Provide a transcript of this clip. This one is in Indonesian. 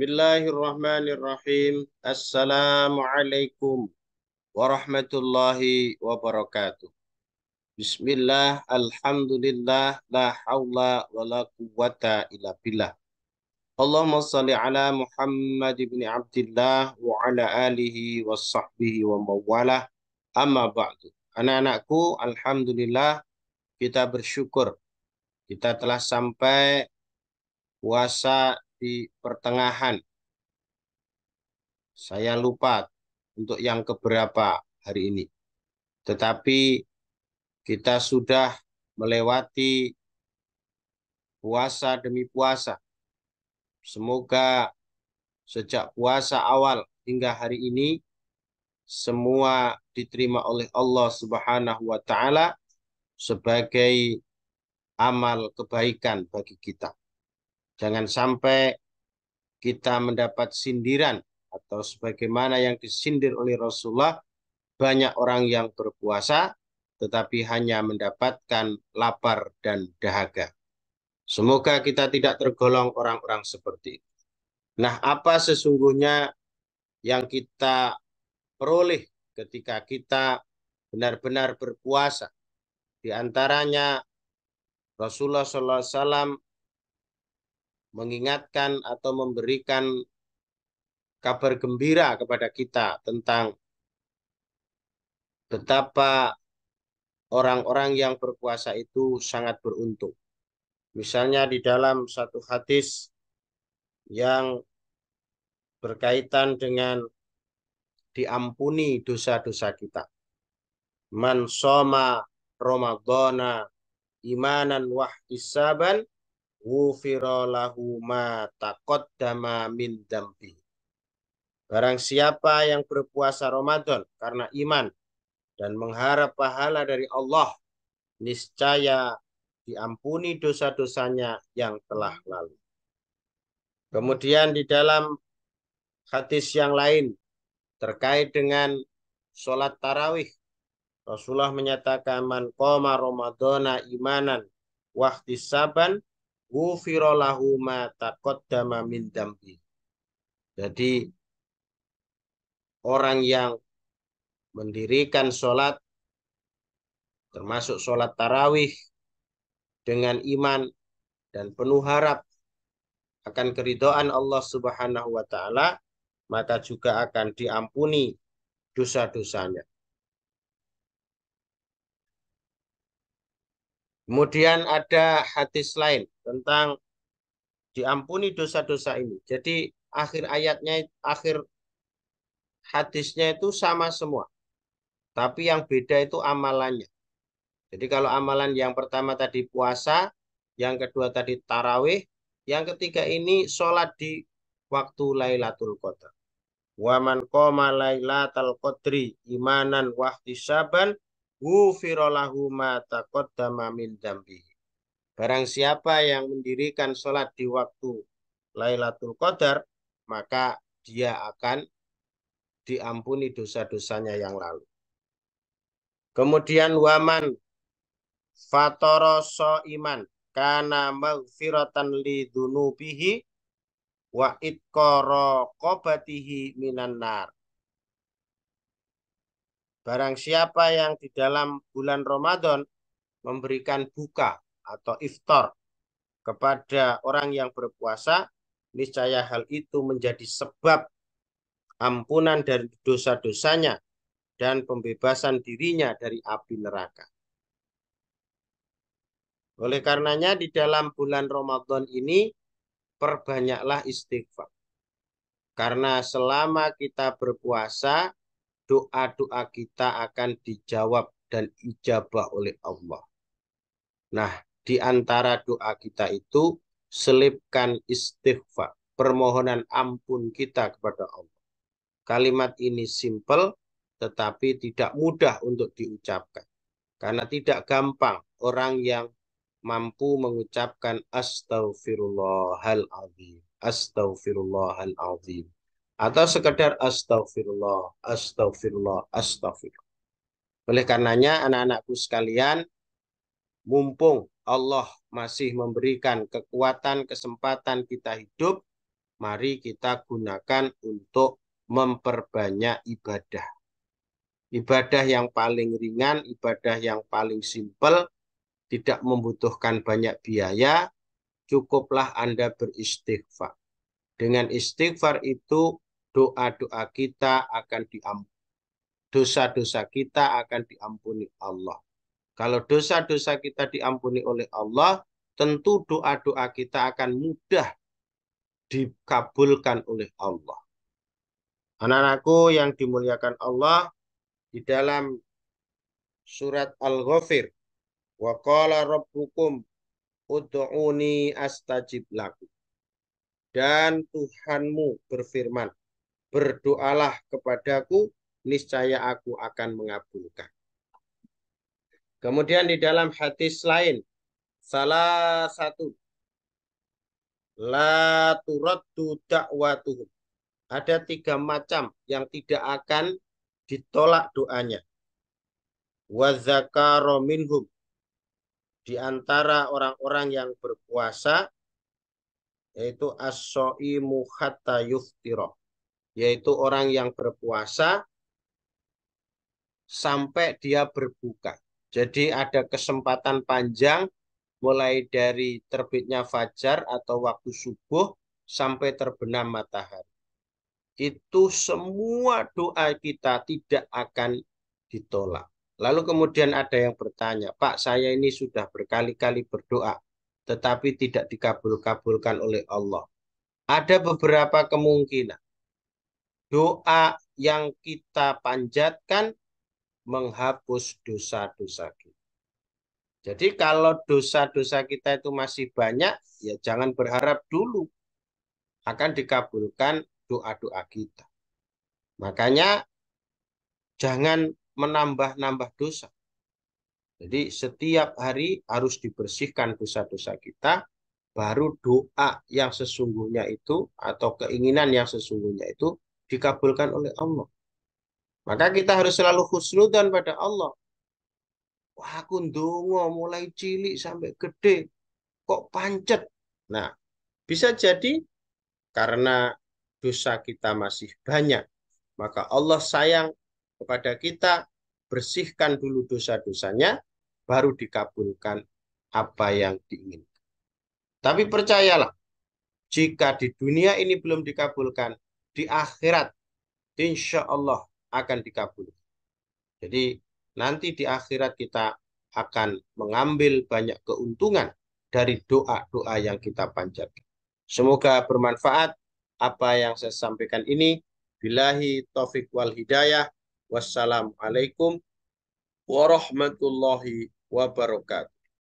Bismillahirrahmanirrahim. Assalamualaikum warahmatullahi wabarakatuh. Bismillah, alhamdulillah, la hawla wa la quwata illa billah. Allahumma salli ala Muhammad ibn Abdullah wa ala alihi wa sahbihi wa mawalah. Amma ba'du. Anak-anakku, alhamdulillah kita bersyukur. Kita telah sampai puasa di pertengahan. Saya lupa untuk yang keberapa hari ini. Tetapi kita sudah melewati puasa demi puasa. Semoga sejak puasa awal hingga hari ini semua diterima oleh Allah Subhanahu wa taala sebagai amal kebaikan bagi kita. Jangan sampai kita mendapat sindiran atau sebagaimana yang disindir oleh Rasulullah, banyak orang yang berpuasa tetapi hanya mendapatkan lapar dan dahaga. Semoga kita tidak tergolong orang-orang seperti itu. Nah, apa sesungguhnya yang kita peroleh ketika kita benar-benar berpuasa? Di antaranya Rasulullah SAW mengingatkan atau memberikan kabar gembira kepada kita tentang betapa orang-orang yang berpuasa itu sangat beruntung. Misalnya di dalam satu hadis yang berkaitan dengan diampuni dosa-dosa kita. Man soma Ramadana imanan wah wufiro lahu ma dama min dambi. Barang siapa yang berpuasa Ramadan karena iman dan mengharap pahala dari Allah, niscaya diampuni dosa-dosanya yang telah lalu. Kemudian di dalam hadis yang lain terkait dengan sholat tarawih, Rasulullah menyatakan man koma Ramadana imanan wahtisaban ma taqaddama dambi. Jadi orang yang mendirikan sholat termasuk sholat tarawih dengan iman dan penuh harap akan keridoan Allah Subhanahu wa taala maka juga akan diampuni dosa-dosanya. Kemudian ada hadis lain tentang diampuni dosa-dosa ini. Jadi akhir ayatnya, akhir hadisnya itu sama semua. Tapi yang beda itu amalannya. Jadi kalau amalan yang pertama tadi puasa, yang kedua tadi tarawih, yang ketiga ini sholat di waktu Lailatul Qadar. Waman koma Lailatul Qadri imanan wahdisaban Wufirolahu ma taqaddama min dambihi. Barang siapa yang mendirikan sholat di waktu Lailatul Qadar, maka dia akan diampuni dosa-dosanya yang lalu. Kemudian waman fatoro so iman karena magfiratan li dunubihi wa itkoro kobatihi minan nar. Barang siapa yang di dalam bulan Ramadan memberikan buka atau iftar kepada orang yang berpuasa, niscaya hal itu menjadi sebab ampunan dari dosa-dosanya dan pembebasan dirinya dari api neraka. Oleh karenanya di dalam bulan Ramadan ini perbanyaklah istighfar. Karena selama kita berpuasa, doa-doa kita akan dijawab dan ijabah oleh Allah. Nah, di antara doa kita itu selipkan istighfar, permohonan ampun kita kepada Allah. Kalimat ini simple tetapi tidak mudah untuk diucapkan. Karena tidak gampang orang yang mampu mengucapkan astaghfirullahalazim, astaghfirullahalazim atau sekedar astagfirullah, astagfirullah, astagfirullah. Oleh karenanya anak-anakku sekalian, mumpung Allah masih memberikan kekuatan, kesempatan kita hidup, mari kita gunakan untuk memperbanyak ibadah. Ibadah yang paling ringan, ibadah yang paling simpel, tidak membutuhkan banyak biaya, cukuplah Anda beristighfar. Dengan istighfar itu doa-doa kita akan diampuni. Dosa-dosa kita akan diampuni Allah. Kalau dosa-dosa kita diampuni oleh Allah, tentu doa-doa kita akan mudah dikabulkan oleh Allah. Anak-anakku yang dimuliakan Allah, di dalam surat Al-Ghafir, wa qala rabbukum ud'uni astajib lakum. Dan Tuhanmu berfirman, berdoalah kepadaku, niscaya aku akan mengabulkan. Kemudian di dalam hadis lain, salah satu, la turaddu Ada tiga macam yang tidak akan ditolak doanya. Wazakaro minhum. Di antara orang-orang yang berpuasa, yaitu as-so'imu yaitu orang yang berpuasa sampai dia berbuka. Jadi ada kesempatan panjang mulai dari terbitnya fajar atau waktu subuh sampai terbenam matahari. Itu semua doa kita tidak akan ditolak. Lalu kemudian ada yang bertanya, Pak saya ini sudah berkali-kali berdoa, tetapi tidak dikabul-kabulkan oleh Allah. Ada beberapa kemungkinan doa yang kita panjatkan menghapus dosa-dosa kita. Jadi kalau dosa-dosa kita itu masih banyak, ya jangan berharap dulu akan dikabulkan doa-doa kita. Makanya jangan menambah-nambah dosa. Jadi setiap hari harus dibersihkan dosa-dosa kita, baru doa yang sesungguhnya itu atau keinginan yang sesungguhnya itu dikabulkan oleh Allah. Maka kita harus selalu khusnudan pada Allah. Wah, aku ndungo mulai cilik sampai gede kok pancet. Nah, bisa jadi karena dosa kita masih banyak, maka Allah sayang kepada kita bersihkan dulu dosa-dosanya baru dikabulkan apa yang diinginkan. Tapi percayalah, jika di dunia ini belum dikabulkan, di akhirat insya Allah akan dikabul. Jadi nanti di akhirat kita akan mengambil banyak keuntungan dari doa-doa yang kita panjatkan. Semoga bermanfaat apa yang saya sampaikan ini. Bilahi taufik wal hidayah. Wassalamualaikum warahmatullahi wabarakatuh.